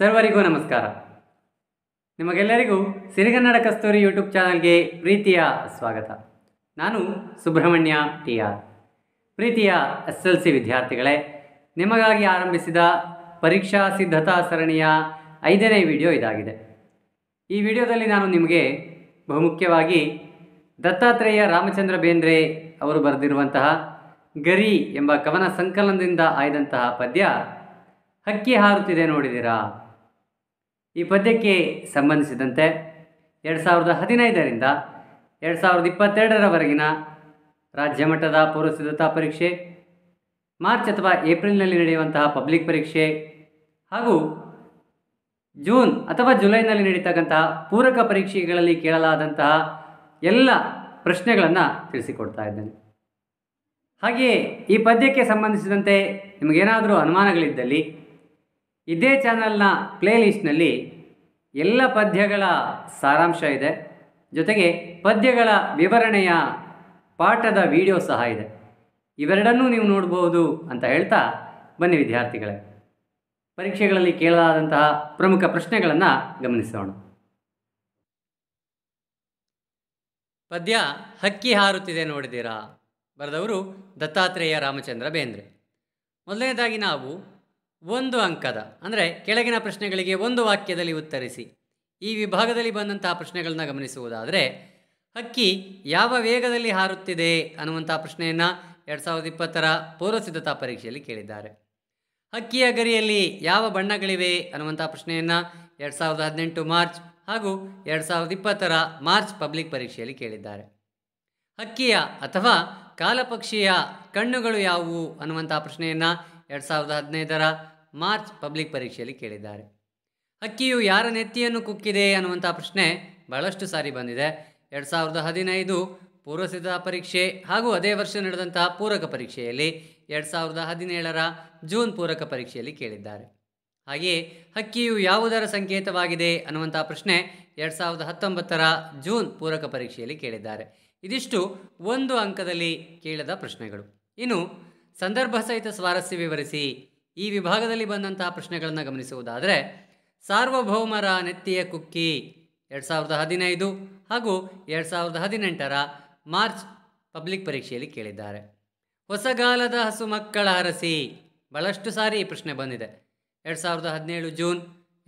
ಸರ್ವರಿಗೂ ನಮಸ್ಕಾರ ನಿಮಗೆಲ್ಲರಿಗೂ ಸಿರಿಗನ್ನಡ ಕಸ್ತೂರಿ ಯೂಟ್ಯೂಬ್ ಚಾನಲ್ಗೆ ಪ್ರೀತಿಯ ಸ್ವಾಗತ ನಾನು ಸುಬ್ರಹ್ಮಣ್ಯ ಟಿ ಆರ್ ಪ್ರೀತಿಯ ಎಸ್ ಎಲ್ ಸಿ ವಿದ್ಯಾರ್ಥಿಗಳೇ ನಿಮಗಾಗಿ ಆರಂಭಿಸಿದ ಪರೀಕ್ಷಾ ಸಿದ್ಧತಾ ಸರಣಿಯ ಐದನೇ ವಿಡಿಯೋ ಇದಾಗಿದೆ ಈ ವಿಡಿಯೋದಲ್ಲಿ ನಾನು ನಿಮಗೆ ಬಹುಮುಖ್ಯವಾಗಿ ದತ್ತಾತ್ರೇಯ ರಾಮಚಂದ್ರ ಬೇಂದ್ರೆ ಅವರು ಬರೆದಿರುವಂತಹ ಗರಿ ಎಂಬ ಕವನ ಸಂಕಲನದಿಂದ ಆಯ್ದಂತಹ ಪದ್ಯ ಹಕ್ಕಿ ಹಾರುತ್ತಿದೆ ನೋಡಿದಿರಾ ಈ ಪದ್ಯಕ್ಕೆ ಸಂಬಂಧಿಸಿದಂತೆ ಎರಡು ಸಾವಿರದ ಹದಿನೈದರಿಂದ ಎರಡು ಸಾವಿರದ ಇಪ್ಪತ್ತೆರಡರವರೆಗಿನ ರಾಜ್ಯ ಮಟ್ಟದ ಸಿದ್ಧತಾ ಪರೀಕ್ಷೆ ಮಾರ್ಚ್ ಅಥವಾ ಏಪ್ರಿಲ್ನಲ್ಲಿ ನಡೆಯುವಂತಹ ಪಬ್ಲಿಕ್ ಪರೀಕ್ಷೆ ಹಾಗೂ ಜೂನ್ ಅಥವಾ ಜುಲೈನಲ್ಲಿ ನಡೀತಕ್ಕಂತಹ ಪೂರಕ ಪರೀಕ್ಷೆಗಳಲ್ಲಿ ಕೇಳಲಾದಂತಹ ಎಲ್ಲ ಪ್ರಶ್ನೆಗಳನ್ನು ತಿಳಿಸಿಕೊಡ್ತಾ ಇದ್ದೇನೆ ಹಾಗೆಯೇ ಈ ಪದ್ಯಕ್ಕೆ ಸಂಬಂಧಿಸಿದಂತೆ ನಿಮಗೇನಾದರೂ ಅನುಮಾನಗಳಿದ್ದಲ್ಲಿ ಇದೇ ಚಾನಲ್ನ ಪ್ಲೇಲಿಸ್ಟ್ನಲ್ಲಿ ಎಲ್ಲ ಪದ್ಯಗಳ ಸಾರಾಂಶ ಇದೆ ಜೊತೆಗೆ ಪದ್ಯಗಳ ವಿವರಣೆಯ ಪಾಠದ ವಿಡಿಯೋ ಸಹ ಇದೆ ಇವೆರಡನ್ನೂ ನೀವು ನೋಡ್ಬೋದು ಅಂತ ಹೇಳ್ತಾ ಬನ್ನಿ ವಿದ್ಯಾರ್ಥಿಗಳೇ ಪರೀಕ್ಷೆಗಳಲ್ಲಿ ಕೇಳಲಾದಂತಹ ಪ್ರಮುಖ ಪ್ರಶ್ನೆಗಳನ್ನು ಗಮನಿಸೋಣ ಪದ್ಯ ಹಕ್ಕಿ ಹಾರುತ್ತಿದೆ ನೋಡಿದ್ದೀರಾ ಬರೆದವರು ದತ್ತಾತ್ರೇಯ ರಾಮಚಂದ್ರ ಬೇಂದ್ರೆ ಮೊದಲನೇದಾಗಿ ನಾವು ಒಂದು ಅಂಕದ ಅಂದರೆ ಕೆಳಗಿನ ಪ್ರಶ್ನೆಗಳಿಗೆ ಒಂದು ವಾಕ್ಯದಲ್ಲಿ ಉತ್ತರಿಸಿ ಈ ವಿಭಾಗದಲ್ಲಿ ಬಂದಂತಹ ಪ್ರಶ್ನೆಗಳನ್ನ ಗಮನಿಸುವುದಾದರೆ ಹಕ್ಕಿ ಯಾವ ವೇಗದಲ್ಲಿ ಹಾರುತ್ತಿದೆ ಅನ್ನುವಂಥ ಪ್ರಶ್ನೆಯನ್ನು ಎರಡು ಸಾವಿರದ ಇಪ್ಪತ್ತರ ಪೂರ್ವ ಸಿದ್ಧತಾ ಪರೀಕ್ಷೆಯಲ್ಲಿ ಕೇಳಿದ್ದಾರೆ ಹಕ್ಕಿಯ ಗರಿಯಲ್ಲಿ ಯಾವ ಬಣ್ಣಗಳಿವೆ ಅನ್ನುವಂಥ ಪ್ರಶ್ನೆಯನ್ನು ಎರಡು ಸಾವಿರದ ಹದಿನೆಂಟು ಮಾರ್ಚ್ ಹಾಗೂ ಎರಡು ಸಾವಿರದ ಇಪ್ಪತ್ತರ ಮಾರ್ಚ್ ಪಬ್ಲಿಕ್ ಪರೀಕ್ಷೆಯಲ್ಲಿ ಕೇಳಿದ್ದಾರೆ ಹಕ್ಕಿಯ ಅಥವಾ ಕಾಲಪಕ್ಷಿಯ ಕಣ್ಣುಗಳು ಯಾವುವು ಅನ್ನುವಂಥ ಪ್ರಶ್ನೆಯನ್ನು ಎರಡು ಸಾವಿರದ ಹದಿನೈದರ ಮಾರ್ಚ್ ಪಬ್ಲಿಕ್ ಪರೀಕ್ಷೆಯಲ್ಲಿ ಕೇಳಿದ್ದಾರೆ ಹಕ್ಕಿಯು ಯಾರ ನೆತ್ತಿಯನ್ನು ಕುಕ್ಕಿದೆ ಅನ್ನುವಂಥ ಪ್ರಶ್ನೆ ಬಹಳಷ್ಟು ಸಾರಿ ಬಂದಿದೆ ಎರಡು ಸಾವಿರದ ಹದಿನೈದು ಪೂರ್ವಸಿದ್ಧತಾ ಪರೀಕ್ಷೆ ಹಾಗೂ ಅದೇ ವರ್ಷ ನಡೆದಂತಹ ಪೂರಕ ಪರೀಕ್ಷೆಯಲ್ಲಿ ಎರಡು ಸಾವಿರದ ಹದಿನೇಳರ ಜೂನ್ ಪೂರಕ ಪರೀಕ್ಷೆಯಲ್ಲಿ ಕೇಳಿದ್ದಾರೆ ಹಾಗೆಯೇ ಹಕ್ಕಿಯು ಯಾವುದರ ಸಂಕೇತವಾಗಿದೆ ಅನ್ನುವಂಥ ಪ್ರಶ್ನೆ ಎರಡು ಸಾವಿರದ ಹತ್ತೊಂಬತ್ತರ ಜೂನ್ ಪೂರಕ ಪರೀಕ್ಷೆಯಲ್ಲಿ ಕೇಳಿದ್ದಾರೆ ಇದಿಷ್ಟು ಒಂದು ಅಂಕದಲ್ಲಿ ಕೇಳದ ಪ್ರಶ್ನೆಗಳು ಇನ್ನು ಸಂದರ್ಭ ಸಹಿತ ಸ್ವಾರಸ್ಯ ವಿವರಿಸಿ ಈ ವಿಭಾಗದಲ್ಲಿ ಬಂದಂತಹ ಪ್ರಶ್ನೆಗಳನ್ನು ಗಮನಿಸುವುದಾದರೆ ಸಾರ್ವಭೌಮರ ನೆತ್ತಿಯ ಕುಕ್ಕಿ ಎರಡು ಸಾವಿರದ ಹದಿನೈದು ಹಾಗೂ ಎರಡು ಸಾವಿರದ ಹದಿನೆಂಟರ ಮಾರ್ಚ್ ಪಬ್ಲಿಕ್ ಪರೀಕ್ಷೆಯಲ್ಲಿ ಕೇಳಿದ್ದಾರೆ ಹೊಸಗಾಲದ ಹಸು ಮಕ್ಕಳ ಅರಸಿ ಭಾಳಷ್ಟು ಸಾರಿ ಈ ಪ್ರಶ್ನೆ ಬಂದಿದೆ ಎರಡು ಸಾವಿರದ ಹದಿನೇಳು ಜೂನ್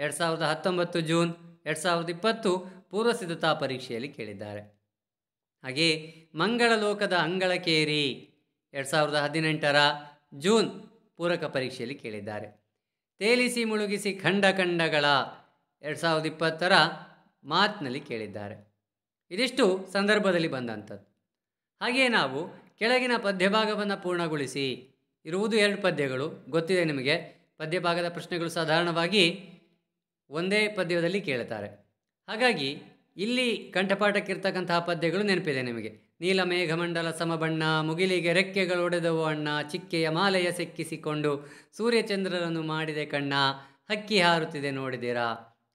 ಎರಡು ಸಾವಿರದ ಹತ್ತೊಂಬತ್ತು ಜೂನ್ ಎರಡು ಸಾವಿರದ ಇಪ್ಪತ್ತು ಪೂರ್ವ ಸಿದ್ಧತಾ ಪರೀಕ್ಷೆಯಲ್ಲಿ ಕೇಳಿದ್ದಾರೆ ಹಾಗೆಯೇ ಮಂಗಳಲೋಕದ ಅಂಗಳಕೇರಿ ಎರಡು ಸಾವಿರದ ಹದಿನೆಂಟರ ಜೂನ್ ಪೂರಕ ಪರೀಕ್ಷೆಯಲ್ಲಿ ಕೇಳಿದ್ದಾರೆ ತೇಲಿಸಿ ಮುಳುಗಿಸಿ ಖಂಡ ಖಂಡಗಳ ಎರಡು ಸಾವಿರದ ಇಪ್ಪತ್ತರ ಮಾತಿನಲ್ಲಿ ಕೇಳಿದ್ದಾರೆ ಇದಿಷ್ಟು ಸಂದರ್ಭದಲ್ಲಿ ಬಂದಂಥದ್ದು ಹಾಗೆಯೇ ನಾವು ಕೆಳಗಿನ ಪದ್ಯಭಾಗವನ್ನು ಪೂರ್ಣಗೊಳಿಸಿ ಇರುವುದು ಎರಡು ಪದ್ಯಗಳು ಗೊತ್ತಿದೆ ನಿಮಗೆ ಪದ್ಯಭಾಗದ ಪ್ರಶ್ನೆಗಳು ಸಾಧಾರಣವಾಗಿ ಒಂದೇ ಪದ್ಯದಲ್ಲಿ ಕೇಳುತ್ತಾರೆ ಹಾಗಾಗಿ ಇಲ್ಲಿ ಕಂಠಪಾಠಕ್ಕಿರ್ತಕ್ಕಂತಹ ಪದ್ಯಗಳು ನೆನಪಿದೆ ನಿಮಗೆ ನೀಲ ಮೇಘಮಂಡಲ ಸಮಬಣ್ಣ ಮುಗಿಲಿಗೆ ರೆಕ್ಕೆಗಳು ಒಡೆದವು ಅಣ್ಣ ಚಿಕ್ಕೆಯ ಮಾಲೆಯ ಸಿಕ್ಕಿಸಿಕೊಂಡು ಸೂರ್ಯಚಂದ್ರರನ್ನು ಮಾಡಿದೆ ಕಣ್ಣ ಹಕ್ಕಿ ಹಾರುತ್ತಿದೆ ನೋಡಿದಿರಾ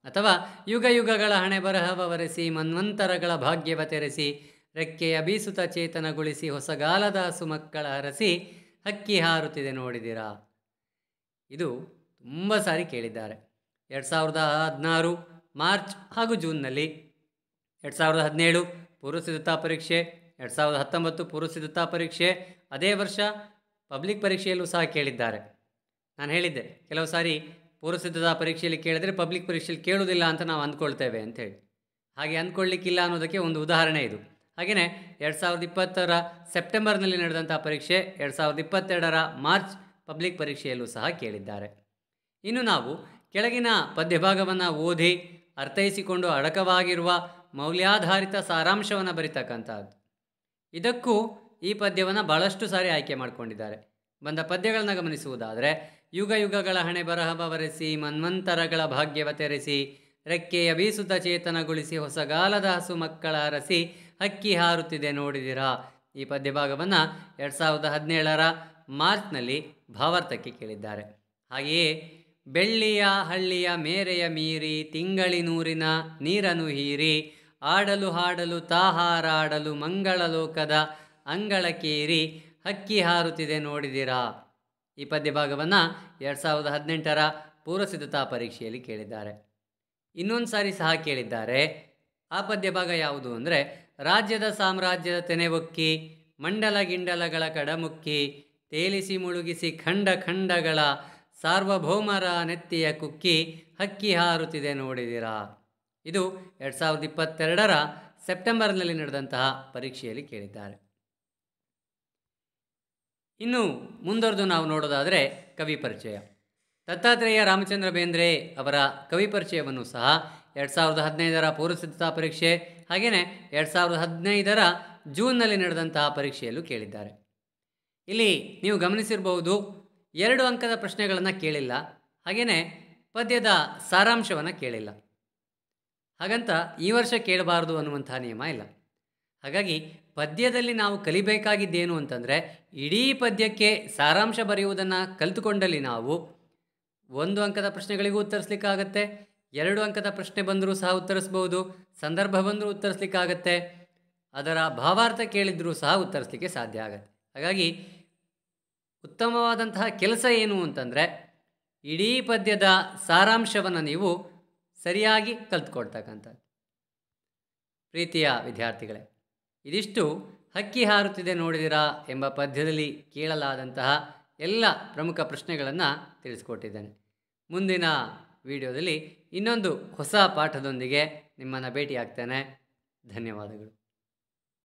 ಅಥವಾ ಯುಗ ಯುಗಗಳ ಹಣೆ ಬರಹವರೆಸಿ ಮನ್ವಂತರಗಳ ಭಾಗ್ಯವ ತೆರೆಸಿ ರೆಕ್ಕೆಯ ಬೀಸುತ ಚೇತನಗೊಳಿಸಿ ಹೊಸಗಾಲದ ಸುಮಕ್ಕಳ ಹರಸಿ ಹಕ್ಕಿ ಹಾರುತ್ತಿದೆ ನೋಡಿದಿರಾ ಇದು ತುಂಬ ಸಾರಿ ಕೇಳಿದ್ದಾರೆ ಎರಡು ಸಾವಿರದ ಹದಿನಾರು ಮಾರ್ಚ್ ಹಾಗೂ ಜೂನ್ನಲ್ಲಿ ಎರಡು ಸಾವಿರದ ಹದಿನೇಳು ಪೂರ್ವ ಸಿದ್ಧತಾ ಪರೀಕ್ಷೆ ಎರಡು ಸಾವಿರದ ಹತ್ತೊಂಬತ್ತು ಪೂರ್ವ ಸಿದ್ಧತಾ ಪರೀಕ್ಷೆ ಅದೇ ವರ್ಷ ಪಬ್ಲಿಕ್ ಪರೀಕ್ಷೆಯಲ್ಲೂ ಸಹ ಕೇಳಿದ್ದಾರೆ ನಾನು ಹೇಳಿದ್ದೆ ಕೆಲವು ಸಾರಿ ಪೂರ್ವ ಸಿದ್ಧತಾ ಪರೀಕ್ಷೆಯಲ್ಲಿ ಕೇಳಿದರೆ ಪಬ್ಲಿಕ್ ಪರೀಕ್ಷೆಯಲ್ಲಿ ಕೇಳುವುದಿಲ್ಲ ಅಂತ ನಾವು ಅಂದ್ಕೊಳ್ತೇವೆ ಅಂತೇಳಿ ಹಾಗೆ ಅಂದ್ಕೊಳ್ಳಿಕ್ಕಿಲ್ಲ ಅನ್ನೋದಕ್ಕೆ ಒಂದು ಉದಾಹರಣೆ ಇದು ಹಾಗೆಯೇ ಎರಡು ಸಾವಿರದ ಇಪ್ಪತ್ತರ ಸೆಪ್ಟೆಂಬರ್ನಲ್ಲಿ ನಡೆದಂಥ ಪರೀಕ್ಷೆ ಎರಡು ಸಾವಿರದ ಇಪ್ಪತ್ತೆರಡರ ಮಾರ್ಚ್ ಪಬ್ಲಿಕ್ ಪರೀಕ್ಷೆಯಲ್ಲೂ ಸಹ ಕೇಳಿದ್ದಾರೆ ಇನ್ನು ನಾವು ಕೆಳಗಿನ ಪದ್ಯಭಾಗವನ್ನು ಓದಿ ಅರ್ಥೈಸಿಕೊಂಡು ಅಡಕವಾಗಿರುವ ಮೌಲ್ಯಾಧಾರಿತ ಸಾರಾಂಶವನ್ನು ಬರಿತಕ್ಕಂಥದ್ದು ಇದಕ್ಕೂ ಈ ಪದ್ಯವನ್ನು ಬಹಳಷ್ಟು ಸಾರಿ ಆಯ್ಕೆ ಮಾಡಿಕೊಂಡಿದ್ದಾರೆ ಬಂದ ಪದ್ಯಗಳನ್ನು ಗಮನಿಸುವುದಾದರೆ ಯುಗ ಯುಗಗಳ ಹಣೆ ಬರಹ ಬವರಿಸಿ ಮನ್ವಂತರಗಳ ಭಾಗ್ಯವ ತೆರೆಸಿ ರೆಕ್ಕೆಯ ಬೀಸುತ ಚೇತನಗೊಳಿಸಿ ಹೊಸಗಾಲದ ಹಸು ಮಕ್ಕಳ ಹರಸಿ ಹಕ್ಕಿ ಹಾರುತ್ತಿದೆ ನೋಡಿದಿರಾ ಈ ಪದ್ಯ ಭಾಗವನ್ನು ಎರಡು ಸಾವಿರದ ಹದಿನೇಳರ ಮಾರ್ಚ್ನಲ್ಲಿ ಭಾವಾರ್ಥಕ್ಕೆ ಕೇಳಿದ್ದಾರೆ ಹಾಗೆಯೇ ಬೆಳ್ಳಿಯ ಹಳ್ಳಿಯ ಮೇರೆಯ ಮೀರಿ ತಿಂಗಳಿನೂರಿನ ನೀರನು ಹೀರಿ ಆಡಲು ಹಾಡಲು ತಾಹಾರಾಡಲು ಮಂಗಳ ಲೋಕದ ಅಂಗಳಕೇರಿ ಹಕ್ಕಿ ಹಾರುತ್ತಿದೆ ನೋಡಿದಿರಾ ಈ ಪದ್ಯ ಭಾಗವನ್ನು ಎರಡು ಸಾವಿರದ ಹದಿನೆಂಟರ ಪೂರ್ವಸಿದ್ಧತಾ ಪರೀಕ್ಷೆಯಲ್ಲಿ ಕೇಳಿದ್ದಾರೆ ಇನ್ನೊಂದು ಸಾರಿ ಸಹ ಕೇಳಿದ್ದಾರೆ ಆ ಪದ್ಯ ಭಾಗ ಯಾವುದು ಅಂದರೆ ರಾಜ್ಯದ ಸಾಮ್ರಾಜ್ಯದ ಒಕ್ಕಿ ಮಂಡಲ ಗಿಂಡಲಗಳ ಕಡಮುಕ್ಕಿ ತೇಲಿಸಿ ಮುಳುಗಿಸಿ ಖಂಡ ಖಂಡಗಳ ಸಾರ್ವಭೌಮರ ನೆತ್ತಿಯ ಕುಕ್ಕಿ ಹಕ್ಕಿ ಹಾರುತ್ತಿದೆ ನೋಡಿದಿರಾ ಇದು ಎರಡು ಸಾವಿರದ ಇಪ್ಪತ್ತೆರಡರ ಸೆಪ್ಟೆಂಬರ್ನಲ್ಲಿ ನಡೆದಂತಹ ಪರೀಕ್ಷೆಯಲ್ಲಿ ಕೇಳಿದ್ದಾರೆ ಇನ್ನು ಮುಂದುವರೆದು ನಾವು ನೋಡೋದಾದರೆ ಕವಿ ಪರಿಚಯ ದತ್ತಾತ್ರೇಯ ರಾಮಚಂದ್ರ ಬೇಂದ್ರೆ ಅವರ ಕವಿ ಪರಿಚಯವನ್ನು ಸಹ ಎರಡು ಸಾವಿರದ ಹದಿನೈದರ ಪೂರ್ವಸಿದ್ಧತಾ ಪರೀಕ್ಷೆ ಹಾಗೆಯೇ ಎರಡು ಸಾವಿರದ ಹದಿನೈದರ ಜೂನ್ನಲ್ಲಿ ನಡೆದಂತಹ ಪರೀಕ್ಷೆಯಲ್ಲೂ ಕೇಳಿದ್ದಾರೆ ಇಲ್ಲಿ ನೀವು ಗಮನಿಸಿರಬಹುದು ಎರಡು ಅಂಕದ ಪ್ರಶ್ನೆಗಳನ್ನು ಕೇಳಿಲ್ಲ ಹಾಗೆಯೇ ಪದ್ಯದ ಸಾರಾಂಶವನ್ನು ಕೇಳಿಲ್ಲ ಹಾಗಂತ ಈ ವರ್ಷ ಕೇಳಬಾರ್ದು ಅನ್ನುವಂಥ ನಿಯಮ ಇಲ್ಲ ಹಾಗಾಗಿ ಪದ್ಯದಲ್ಲಿ ನಾವು ಕಲಿಬೇಕಾಗಿದ್ದೇನು ಅಂತಂದರೆ ಇಡೀ ಪದ್ಯಕ್ಕೆ ಸಾರಾಂಶ ಬರೆಯುವುದನ್ನು ಕಲಿತುಕೊಂಡಲ್ಲಿ ನಾವು ಒಂದು ಅಂಕದ ಪ್ರಶ್ನೆಗಳಿಗೂ ಉತ್ತರಿಸ್ಲಿಕ್ಕಾಗತ್ತೆ ಎರಡು ಅಂಕದ ಪ್ರಶ್ನೆ ಬಂದರೂ ಸಹ ಉತ್ತರಿಸ್ಬೋದು ಸಂದರ್ಭ ಬಂದರೂ ಉತ್ತರಿಸ್ಲಿಕ್ಕಾಗತ್ತೆ ಅದರ ಭಾವಾರ್ಥ ಕೇಳಿದರೂ ಸಹ ಉತ್ತರಿಸ್ಲಿಕ್ಕೆ ಸಾಧ್ಯ ಆಗತ್ತೆ ಹಾಗಾಗಿ ಉತ್ತಮವಾದಂತಹ ಕೆಲಸ ಏನು ಅಂತಂದರೆ ಇಡೀ ಪದ್ಯದ ಸಾರಾಂಶವನ್ನು ನೀವು ಸರಿಯಾಗಿ ಕಲ್ತ್ಕೊಡ್ತಕ್ಕಂಥದ್ದು ಪ್ರೀತಿಯ ವಿದ್ಯಾರ್ಥಿಗಳೇ ಇದಿಷ್ಟು ಹಕ್ಕಿ ಹಾರುತ್ತಿದೆ ನೋಡಿದಿರಾ ಎಂಬ ಪದ್ಯದಲ್ಲಿ ಕೇಳಲಾದಂತಹ ಎಲ್ಲ ಪ್ರಮುಖ ಪ್ರಶ್ನೆಗಳನ್ನು ತಿಳಿಸ್ಕೊಟ್ಟಿದ್ದೇನೆ ಮುಂದಿನ ವಿಡಿಯೋದಲ್ಲಿ ಇನ್ನೊಂದು ಹೊಸ ಪಾಠದೊಂದಿಗೆ ನಿಮ್ಮನ್ನು ಭೇಟಿಯಾಗ್ತೇನೆ ಧನ್ಯವಾದಗಳು